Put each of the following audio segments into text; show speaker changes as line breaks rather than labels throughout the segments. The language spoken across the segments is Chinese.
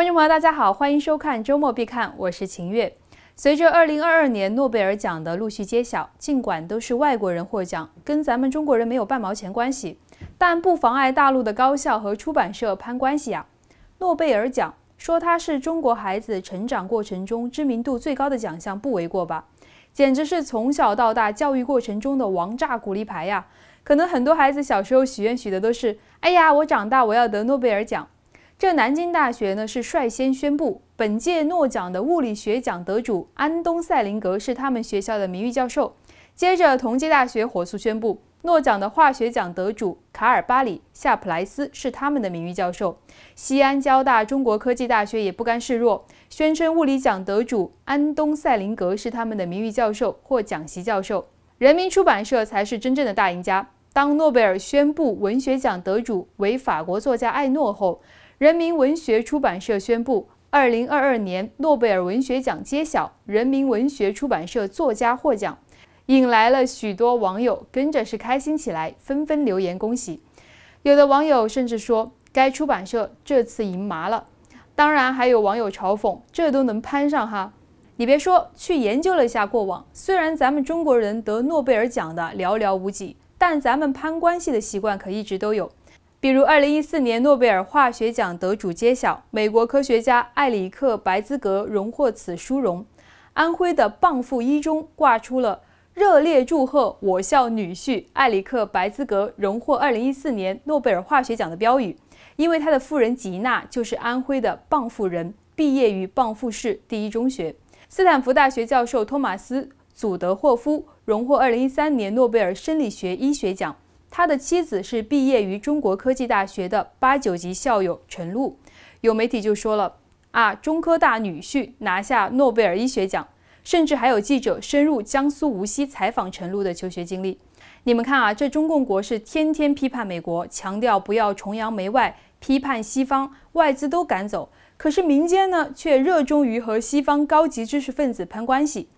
观众朋友，大家好，欢迎收看周末必看，我是秦月。随着2022年诺贝尔奖的陆续揭晓，尽管都是外国人获奖，跟咱们中国人没有半毛钱关系，但不妨碍大陆的高校和出版社攀关系呀。诺贝尔奖说它是中国孩子成长过程中知名度最高的奖项，不为过吧？简直是从小到大教育过程中的王炸鼓励牌呀！可能很多孩子小时候许愿许的都是：哎呀，我长大我要得诺贝尔奖。这南京大学呢是率先宣布本届诺奖的物理学奖得主安东塞林格是他们学校的名誉教授。接着同济大学火速宣布诺奖的化学奖得主卡尔巴里夏普莱斯是他们的名誉教授。西安交大、中国科技大学也不甘示弱，宣称物理奖得主安东塞林格是他们的名誉教授或讲席教授。人民出版社才是真正的大赢家。当诺贝尔宣布文学奖得主为法国作家艾诺后，人民文学出版社宣布，二零二二年诺贝尔文学奖揭晓，人民文学出版社作家获奖，引来了许多网友跟着是开心起来，纷纷留言恭喜。有的网友甚至说该出版社这次赢麻了。当然，还有网友嘲讽这都能攀上哈。你别说，去研究了一下过往，虽然咱们中国人得诺贝尔奖的寥寥无几，但咱们攀关系的习惯可一直都有。比如，二零一四年诺贝尔化学奖得主揭晓，美国科学家埃里克·白兹格荣获此殊荣。安徽的蚌埠一中挂出了“热烈祝贺我校女婿埃里克·白兹格荣获二零一四年诺贝尔化学奖”的标语，因为他的夫人吉娜就是安徽的蚌埠人，毕业于蚌埠市第一中学。斯坦福大学教授托马斯·祖德霍夫荣获二零一三年诺贝尔生理学医学奖。他的妻子是毕业于中国科技大学的八九级校友陈露。有媒体就说了啊，中科大女婿拿下诺贝尔医学奖，甚至还有记者深入江苏无锡采访陈露的求学经历。你们看啊，这中共国是天天批判美国，强调不要崇洋媚外，批判西方外资都赶走，可是民间呢却热衷于和西方高级知识分子攀关系，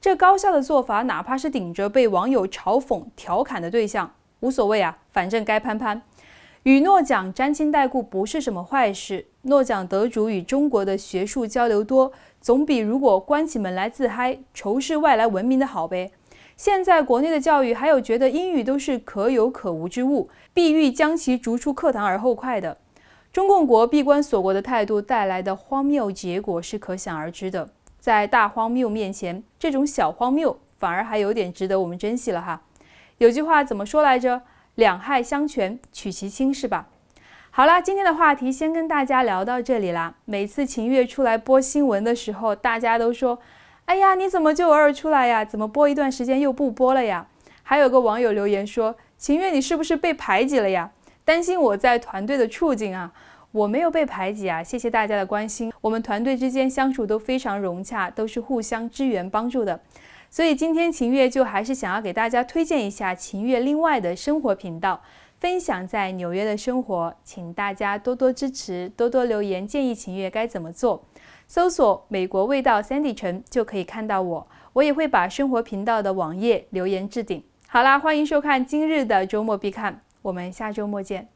这高校的做法，哪怕是顶着被网友嘲讽调侃的对象。无所谓啊，反正该攀攀。与诺奖沾亲带故不是什么坏事。诺奖得主与中国的学术交流多，总比如果关起门来自嗨、仇视外来文明的好呗。现在国内的教育还有觉得英语都是可有可无之物，必欲将其逐出课堂而后快的。中共国闭关锁国的态度带来的荒谬结果是可想而知的。在大荒谬面前，这种小荒谬反而还有点值得我们珍惜了哈。有句话怎么说来着？两害相权取其轻，是吧？好了，今天的话题先跟大家聊到这里啦。每次秦月出来播新闻的时候，大家都说：“哎呀，你怎么就偶尔出来呀？怎么播一段时间又不播了呀？”还有个网友留言说：“秦月，你是不是被排挤了呀？担心我在团队的处境啊？”我没有被排挤啊，谢谢大家的关心。我们团队之间相处都非常融洽，都是互相支援帮助的。所以今天秦月就还是想要给大家推荐一下秦月另外的生活频道，分享在纽约的生活，请大家多多支持，多多留言建议秦月该怎么做。搜索“美国味道 ”Sandy 城就可以看到我，我也会把生活频道的网页留言置顶。好啦，欢迎收看今日的周末必看，我们下周末见。